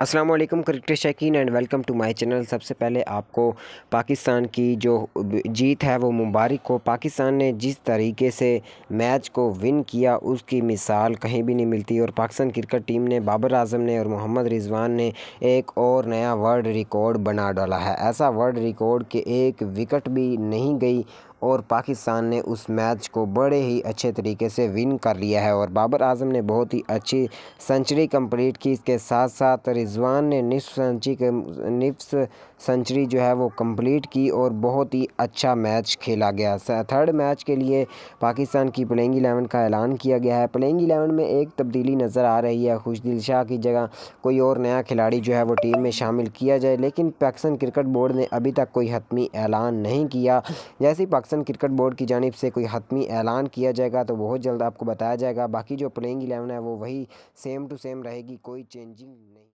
अस्सलाम वालेकुम क्रिकेट शौकीन and welcome to my channel सबसे पहले आपको पाकिस्तान की जो जीत है वो मुबारक हो पाकिस्तान ने जिस तरीके से मैच को विन किया उसकी मिसाल कहीं भी नहीं मिलती और पाकिस्तान क्रिकेट टीम ने बाबर आजम ने और मोहम्मद रिजवान ने एक और नया वर्ल्ड रिकॉर्ड बना डाला है ऐसा वर्ल्ड रिकॉर्ड कि एक विकेट भी नहीं गई और पाकिस्तान ने उस मैच को बड़े ही अच्छे तरीके से विन कर लिया है और बाबर आजम ने बहुत ही अच्छी सेंचुरी कंप्लीट की इसके साथ साथ रिजवान ने निफ सेंचुरी निसफ सेंचुरी जो है वो कंप्लीट की और बहुत ही अच्छा मैच खेला गया थर्ड मैच के लिए पाकिस्तान की प्लेइंग इलेवन का ऐलान किया गया है प्लेइंग एलेवन में एक तब्दीली नज़र आ रही है खुशदिल शाह की जगह कोई और नया खिलाड़ी जो है वो टीम में शामिल किया जाए लेकिन पाकिस्तान क्रिकेट बोर्ड ने अभी तक कोई हतमी ऐलान नहीं किया जैसे ही पाकिस्तान क्रिकेट बोर्ड की जानब से कोई हतमी ऐलान किया जाएगा तो बहुत जल्द आपको बताया जाएगा बाकी जो प्लेइंग इलेवन है वो वही सेम टू सेम रहेगी कोई चेंजिंग नहीं